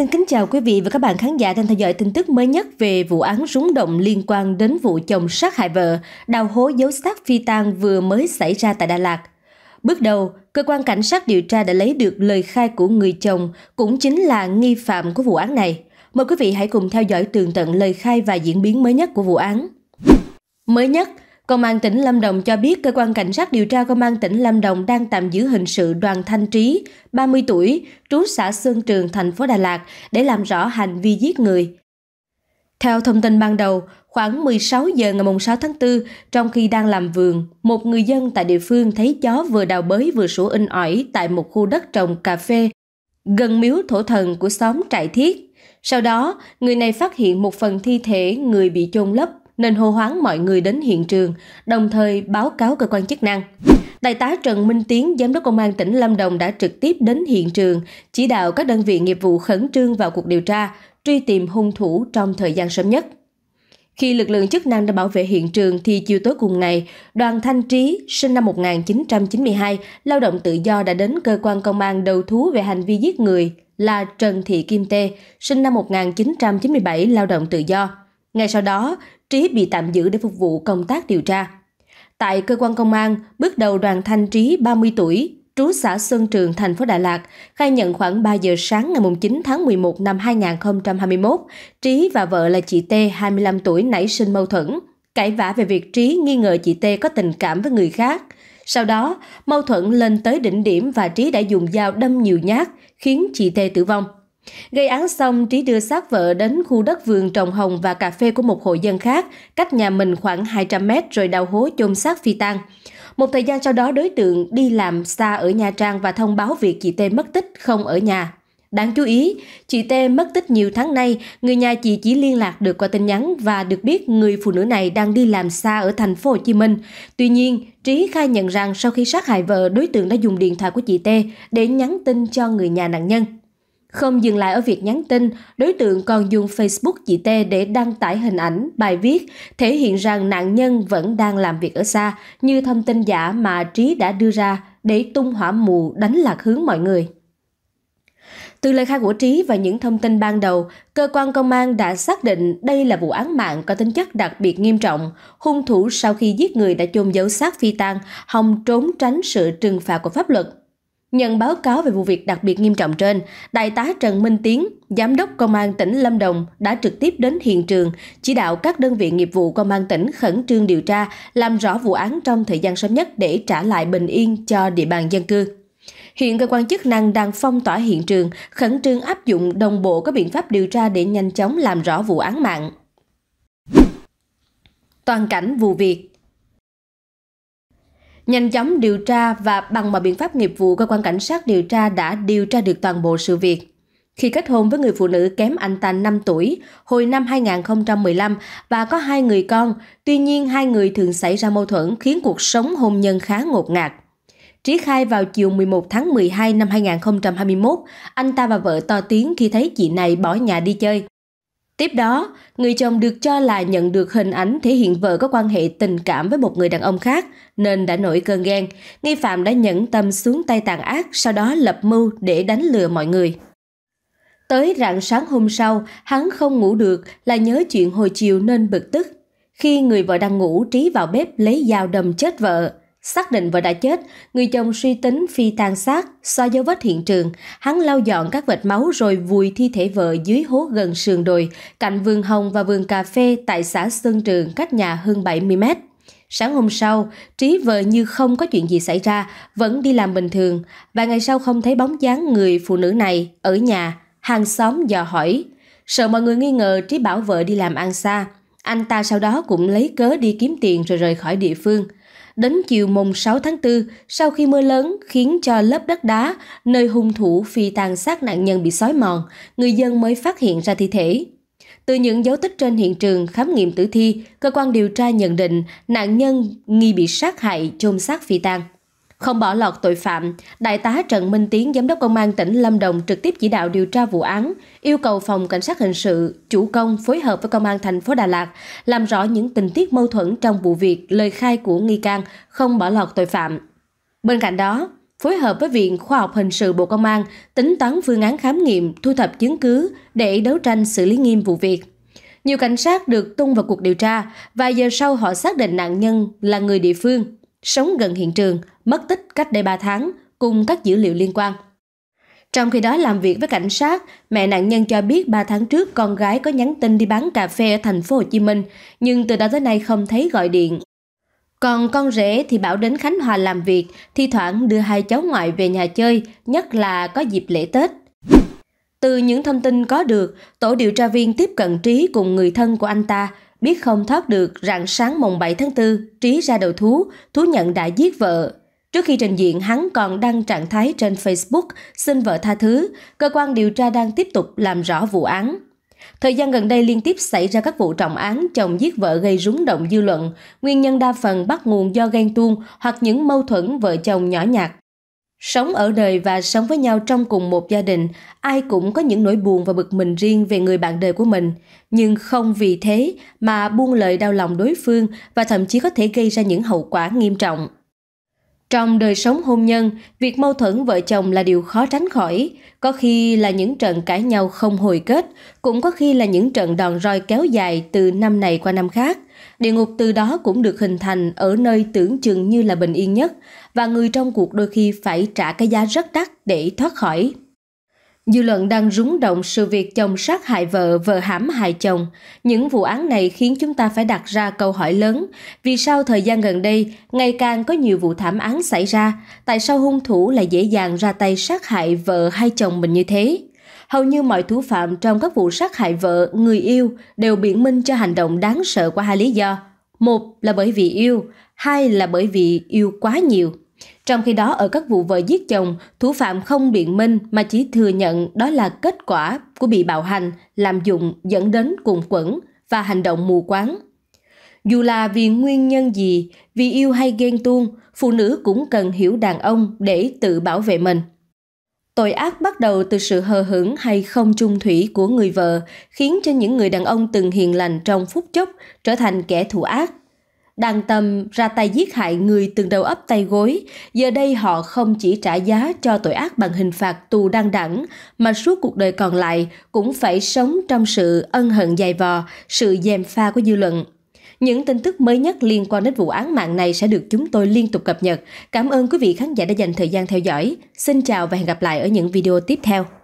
Xin kính chào quý vị và các bạn khán giả đang theo dõi tin tức mới nhất về vụ án rúng động liên quan đến vụ chồng sát hại vợ, đào hố giấu xác phi tang vừa mới xảy ra tại Đà Lạt. Bước đầu, cơ quan cảnh sát điều tra đã lấy được lời khai của người chồng, cũng chính là nghi phạm của vụ án này. Mời quý vị hãy cùng theo dõi tường tận lời khai và diễn biến mới nhất của vụ án. Mới nhất, Công an tỉnh Lâm Đồng cho biết cơ quan cảnh sát điều tra công an tỉnh Lâm Đồng đang tạm giữ hình sự Đoàn Thanh Trí, 30 tuổi, trú xã Xuân Trường, thành phố Đà Lạt để làm rõ hành vi giết người. Theo thông tin ban đầu, khoảng 16 giờ ngày 6 tháng 4, trong khi đang làm vườn, một người dân tại địa phương thấy chó vừa đào bới vừa sủa in ỏi tại một khu đất trồng cà phê gần miếu thổ thần của xóm Trại Thiết. Sau đó, người này phát hiện một phần thi thể người bị chôn lấp nên hô hoáng mọi người đến hiện trường, đồng thời báo cáo cơ quan chức năng. Đại tá Trần Minh Tiến, Giám đốc Công an tỉnh Lâm Đồng đã trực tiếp đến hiện trường, chỉ đạo các đơn vị nghiệp vụ khẩn trương vào cuộc điều tra, truy tìm hung thủ trong thời gian sớm nhất. Khi lực lượng chức năng đã bảo vệ hiện trường thì chiều tối cùng ngày, đoàn Thanh Trí, sinh năm 1992, lao động tự do đã đến cơ quan công an đầu thú về hành vi giết người là Trần Thị Kim Tê, sinh năm 1997, lao động tự do. Ngay sau đó, Trí bị tạm giữ để phục vụ công tác điều tra. Tại cơ quan công an, bước đầu Đoàn Thanh Trí 30 tuổi, trú xã Xuân Trường, thành phố Đà Lạt, khai nhận khoảng 3 giờ sáng ngày 9 tháng 11 năm 2021, Trí và vợ là chị T, 25 tuổi, nảy sinh mâu thuẫn, cãi vã về việc Trí nghi ngờ chị T có tình cảm với người khác. Sau đó, mâu thuẫn lên tới đỉnh điểm và Trí đã dùng dao đâm nhiều nhát, khiến chị T tử vong. Gây án xong, Trí đưa xác vợ đến khu đất vườn trồng hồng và cà phê của một hộ dân khác, cách nhà mình khoảng 200 mét rồi đào hố chôn xác phi tang. Một thời gian sau đó đối tượng đi làm xa ở Nha Trang và thông báo việc chị T mất tích không ở nhà. Đáng chú ý, chị T mất tích nhiều tháng nay, người nhà chị chỉ liên lạc được qua tin nhắn và được biết người phụ nữ này đang đi làm xa ở thành phố Hồ Chí Minh. Tuy nhiên, Trí khai nhận rằng sau khi sát hại vợ, đối tượng đã dùng điện thoại của chị T để nhắn tin cho người nhà nạn nhân. Không dừng lại ở việc nhắn tin, đối tượng còn dùng Facebook chị T để đăng tải hình ảnh, bài viết, thể hiện rằng nạn nhân vẫn đang làm việc ở xa, như thông tin giả mà Trí đã đưa ra để tung hỏa mù đánh lạc hướng mọi người. Từ lời khai của Trí và những thông tin ban đầu, cơ quan công an đã xác định đây là vụ án mạng có tính chất đặc biệt nghiêm trọng. Hung thủ sau khi giết người đã chôn giấu xác phi tang, hòng trốn tránh sự trừng phạt của pháp luật. Nhận báo cáo về vụ việc đặc biệt nghiêm trọng trên, Đại tá Trần Minh Tiến, Giám đốc Công an tỉnh Lâm Đồng đã trực tiếp đến hiện trường, chỉ đạo các đơn vị nghiệp vụ Công an tỉnh khẩn trương điều tra, làm rõ vụ án trong thời gian sớm nhất để trả lại bình yên cho địa bàn dân cư. Hiện cơ quan chức năng đang phong tỏa hiện trường, khẩn trương áp dụng đồng bộ các biện pháp điều tra để nhanh chóng làm rõ vụ án mạng. Toàn cảnh vụ việc Nhanh chóng điều tra và bằng mọi biện pháp nghiệp vụ, cơ quan cảnh sát điều tra đã điều tra được toàn bộ sự việc. Khi kết hôn với người phụ nữ kém anh ta 5 tuổi hồi năm 2015 và có hai người con, tuy nhiên hai người thường xảy ra mâu thuẫn khiến cuộc sống hôn nhân khá ngột ngạt. Trí khai vào chiều 11 tháng 12 năm 2021, anh ta và vợ to tiếng khi thấy chị này bỏ nhà đi chơi. Tiếp đó, người chồng được cho là nhận được hình ảnh thể hiện vợ có quan hệ tình cảm với một người đàn ông khác nên đã nổi cơn ghen. Nghi phạm đã nhẫn tâm xuống tay tàn ác, sau đó lập mưu để đánh lừa mọi người. Tới rạng sáng hôm sau, hắn không ngủ được là nhớ chuyện hồi chiều nên bực tức. Khi người vợ đang ngủ, Trí vào bếp lấy dao đâm chết vợ. Xác định vợ đã chết, người chồng suy tính phi tàn xác, xoa dấu vết hiện trường. Hắn lau dọn các vệt máu rồi vùi thi thể vợ dưới hố gần sườn đồi, cạnh vườn hồng và vườn cà phê tại xã Xuân Trường cách nhà hơn 70 mét. Sáng hôm sau, Trí vợ như không có chuyện gì xảy ra, vẫn đi làm bình thường. Vài ngày sau không thấy bóng dáng người phụ nữ này ở nhà, hàng xóm dò hỏi. Sợ mọi người nghi ngờ Trí bảo vợ đi làm ăn xa. Anh ta sau đó cũng lấy cớ đi kiếm tiền rồi rời khỏi địa phương – Đến chiều mùng 6 tháng 4, sau khi mưa lớn khiến cho lớp đất đá, nơi hung thủ phi tàn sát nạn nhân bị xói mòn, người dân mới phát hiện ra thi thể. Từ những dấu tích trên hiện trường khám nghiệm tử thi, cơ quan điều tra nhận định nạn nhân nghi bị sát hại chôn xác phi tang. Không bỏ lọt tội phạm, Đại tá Trần Minh Tiến, Giám đốc Công an tỉnh Lâm Đồng trực tiếp chỉ đạo điều tra vụ án, yêu cầu Phòng Cảnh sát Hình sự, chủ công phối hợp với Công an thành phố Đà Lạt, làm rõ những tình tiết mâu thuẫn trong vụ việc lời khai của nghi can không bỏ lọt tội phạm. Bên cạnh đó, phối hợp với Viện Khoa học Hình sự Bộ Công an tính toán phương án khám nghiệm, thu thập chứng cứ để đấu tranh xử lý nghiêm vụ việc. Nhiều cảnh sát được tung vào cuộc điều tra, vài giờ sau họ xác định nạn nhân là người địa phương, sống gần hiện trường, mất tích cách đây 3 tháng cùng các dữ liệu liên quan. Trong khi đó làm việc với cảnh sát, mẹ nạn nhân cho biết 3 tháng trước con gái có nhắn tin đi bán cà phê ở thành phố Hồ Chí Minh, nhưng từ đó tới nay không thấy gọi điện. Còn con rể thì bảo đến Khánh Hòa làm việc, thi thoảng đưa hai cháu ngoại về nhà chơi, nhất là có dịp lễ Tết. Từ những thông tin có được, tổ điều tra viên tiếp cận Trí cùng người thân của anh ta, biết không thoát được rằng sáng mùng 7 tháng 4, Trí ra đầu thú, thú nhận đã giết vợ, Trước khi trình diện, hắn còn đăng trạng thái trên Facebook xin vợ tha thứ, cơ quan điều tra đang tiếp tục làm rõ vụ án. Thời gian gần đây liên tiếp xảy ra các vụ trọng án chồng giết vợ gây rúng động dư luận, nguyên nhân đa phần bắt nguồn do ghen tuông hoặc những mâu thuẫn vợ chồng nhỏ nhặt. Sống ở đời và sống với nhau trong cùng một gia đình, ai cũng có những nỗi buồn và bực mình riêng về người bạn đời của mình, nhưng không vì thế mà buông lời đau lòng đối phương và thậm chí có thể gây ra những hậu quả nghiêm trọng trong đời sống hôn nhân việc mâu thuẫn vợ chồng là điều khó tránh khỏi có khi là những trận cãi nhau không hồi kết cũng có khi là những trận đòn roi kéo dài từ năm này qua năm khác địa ngục từ đó cũng được hình thành ở nơi tưởng chừng như là bình yên nhất và người trong cuộc đôi khi phải trả cái giá rất đắt để thoát khỏi Dư luận đang rúng động sự việc chồng sát hại vợ, vợ hãm hại chồng. Những vụ án này khiến chúng ta phải đặt ra câu hỏi lớn. Vì sao thời gian gần đây, ngày càng có nhiều vụ thảm án xảy ra? Tại sao hung thủ lại dễ dàng ra tay sát hại vợ hay chồng mình như thế? Hầu như mọi thủ phạm trong các vụ sát hại vợ, người yêu đều biện minh cho hành động đáng sợ qua hai lý do. Một là bởi vì yêu, hai là bởi vì yêu quá nhiều trong khi đó ở các vụ vợ giết chồng thủ phạm không biện minh mà chỉ thừa nhận đó là kết quả của bị bạo hành làm dụng dẫn đến cuồng quẩn và hành động mù quáng dù là vì nguyên nhân gì vì yêu hay ghen tuông phụ nữ cũng cần hiểu đàn ông để tự bảo vệ mình Tội ác bắt đầu từ sự hờ hững hay không chung thủy của người vợ, khiến cho những người đàn ông từng hiền lành trong phút chốc trở thành kẻ thù ác đang tâm ra tay giết hại người từng đầu ấp tay gối, giờ đây họ không chỉ trả giá cho tội ác bằng hình phạt tù đăng đẳng, mà suốt cuộc đời còn lại cũng phải sống trong sự ân hận dày vò, sự dèm pha của dư luận. Những tin tức mới nhất liên quan đến vụ án mạng này sẽ được chúng tôi liên tục cập nhật. Cảm ơn quý vị khán giả đã dành thời gian theo dõi. Xin chào và hẹn gặp lại ở những video tiếp theo.